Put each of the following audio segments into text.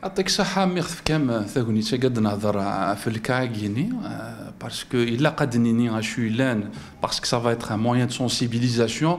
parce que ça va être un moyen de sensibilisation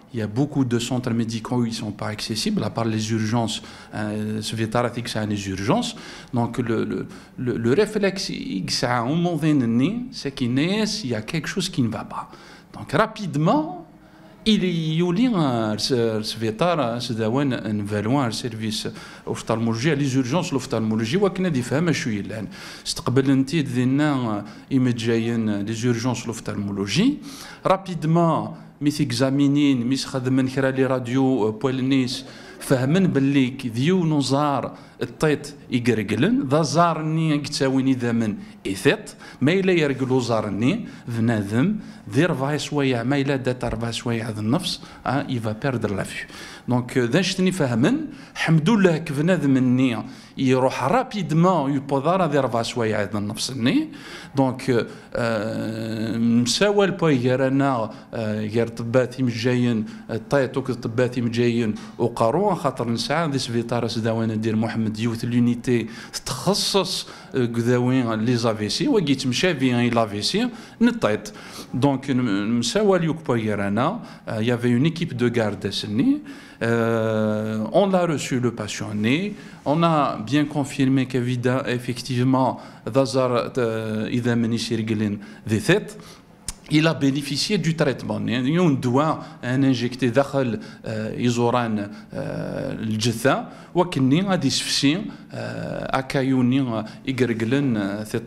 Il y a beaucoup de centres médicaux où ils ne sont pas accessibles, à part les urgences. Ce que c'est les urgences. Donc, le, le, le, le réflexe, c'est qu'il y a quelque chose qui ne va pas. Donc, rapidement, il y a ce vétar, ce dawan, un verrou un service ophtalmologie, les urgences, l'ophtalmologie, ou y a des femmes, je suis là. C'est انت دينا ايمت les urgences l'ophtalmologie rapidement مي تيكزامينين ميس خدمن كرا لي راديو آه، بوالنيس فهمن باللي ديو نزار الطيط يقرقلن ذا زارني ذا من إثيط ما إلا يرقلو زارني بنادم ذي ربع شوية ما إلا دات ربع شوية ذا النفس آه، يفا بيردر لافيو دونك ذا شتني فاهمن الحمد لله كبنادم مني يروح رابيدمون هذي ربع شويه عاد النفس ني دونك مساوال باي انا غير طباتي مجاين طيتوك طباتي جايين وقارون خاطر نسعى ذي سبيطار سداوان ندير محمد يوث لونيتي تخصص كذاوين لي زافيسي وكي لا لافيسي نطيت دونك مساوال بوي غير انا يافي اون ايكيب دو كارد سني Euh, on l'a reçu le passionné. On a bien confirmé qu'effectivement, Dazar euh, Idameni de des il a bénéficié du traitement. On doit un injecté euh, euh, le jetha, euh, et il غادي été اكايوني dans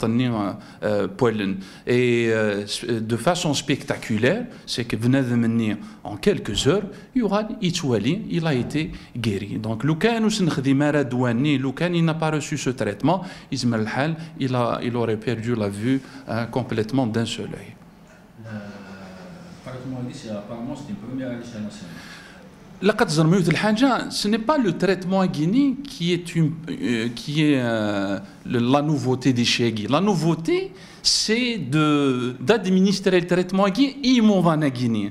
le بولن et de façon spectaculaire c'est que de venir en quelques heures il a été guéri donc لو il n'a pas reçu ce traitement il il aurait perdu la vue complètement d'un seul œil apparemment, c'était une première Ce n'est pas le traitement à Guinée qui est, une, euh, qui est euh, la nouveauté des Chegui. La nouveauté, c'est d'administrer le traitement à Guinée et à Guinée.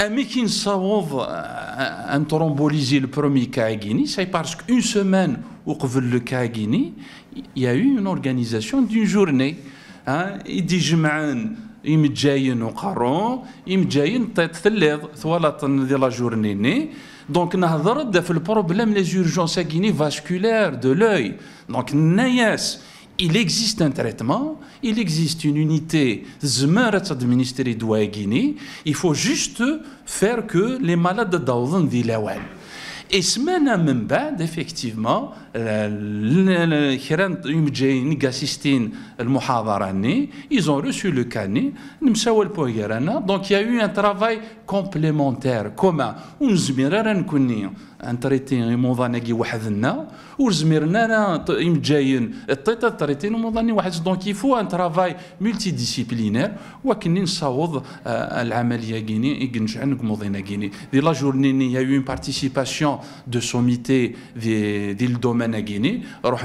Amikin Savov, euh, un le premier cas c'est parce qu'une semaine au le cas il y a eu une organisation d'une journée. Hein. Il dit Je Imjayen au Caron, Imjayen tête l'aide, de la journée. Donc, nous avons le problème des urgences à Guinée vasculaires de l'œil. Donc, Nayas il existe un traitement, il existe une unité Guinée, il faut juste faire que les malades d'Aoudan Dilawal. Et semaine à même effectivement, كران يمجاين كاسيستين المحاضرة ني ils ont reçu le cani نمساول بوغيرانا دونك يا يو ان ترافاي كومبليمونتير كومان ونزمير راه نكوني ان تريتي كي وحدنا وزميرنا راه يمجاين الطيطه تريتي موضاني واحد دونك يفو ان ترافاي ملتي ديسيبلينير وكني نصاوض العمليه كيني يكنجعن موضينا كيني دي لا جورني يا يو اون بارتيسيباسيون دو سوميتي دي دي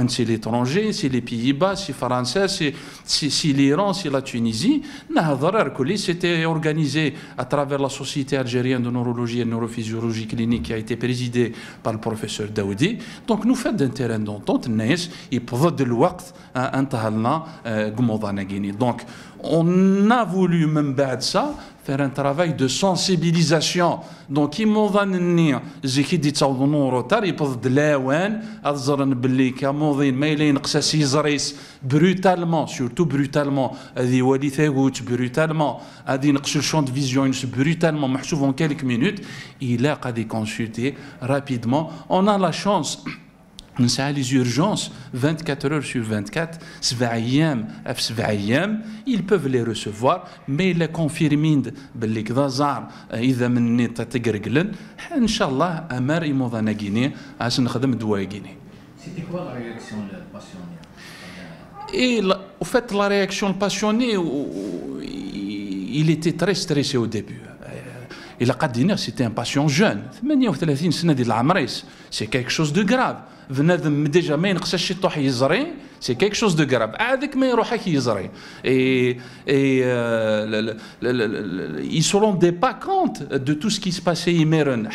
c'est l'étranger, c'est les Pays-Bas, c'est Français, c'est l'Iran, c'est la Tunisie. C'était organisé à travers la Société algérienne de neurologie et neurophysiologie clinique qui a été présidée par le professeur Daoudi. Donc nous faisons un terrain d'entente, et pour de l'ouakt, un Guinée. Donc on a voulu même ça faire un travail de sensibilisation. Donc, il m'a donné, j'ai dit ça sont en retard, ils peuvent de l'aouane, à zeren belli, qu'à mon mais il y brutalement, surtout brutalement, à des brutalement, à une vision, brutalement, mais souvent quelques minutes, il a qu'à les consulter rapidement. On a la chance. Les urgences, 24 heures sur 24, ils peuvent les recevoir, mais ils confirment que les gens ont été en train de se faire. Inch'Allah, Amar est à Guinée et nous avons fait une C'était quoi la réaction passionnée Au fait, la réaction passionnée, il était très stressé au début il a qu'à c'était un patient jeune. Mais au téléphone, c'est n'importe l'amres. C'est quelque chose de grave. Venez déjà mais une recherche toi qui c'est quelque chose de grave. Avec mes rochers qui Et, et euh, le, le, le, ils ne se rendaient pas compte de tout ce qui se passait imméren.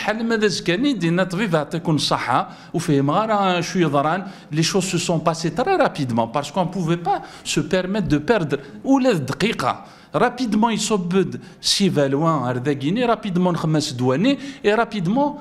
Les choses se sont passées très rapidement parce qu'on ne pouvait pas se permettre de perdre ou les dricas rapidement il s'obude si à loin rapidement à douanier et rapidement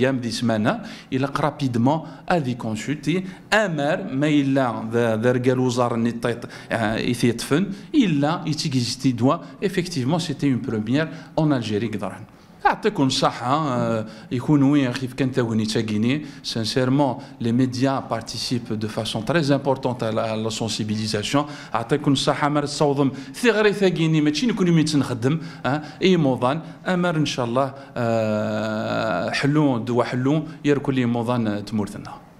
Il a a rapidement avis consulté un mais il a un vergélozar, il a été femme, il a un doit, effectivement, c'était une première en Algérie. يعطيكم الصحة يكون وين في كان تاوني تاغيني سانسيرمون لي ميديا بارتيسيب دو فاسون تري امبورطونت على لا سونسيبيليزاسيون يعطيكم الصحة مار تصوضم ثغري تاكيني ماشي نكون نخدم تنخدم اي موضان امر ان شاء الله آه، حلون دوا حلون يركل لي موضان تمورتنا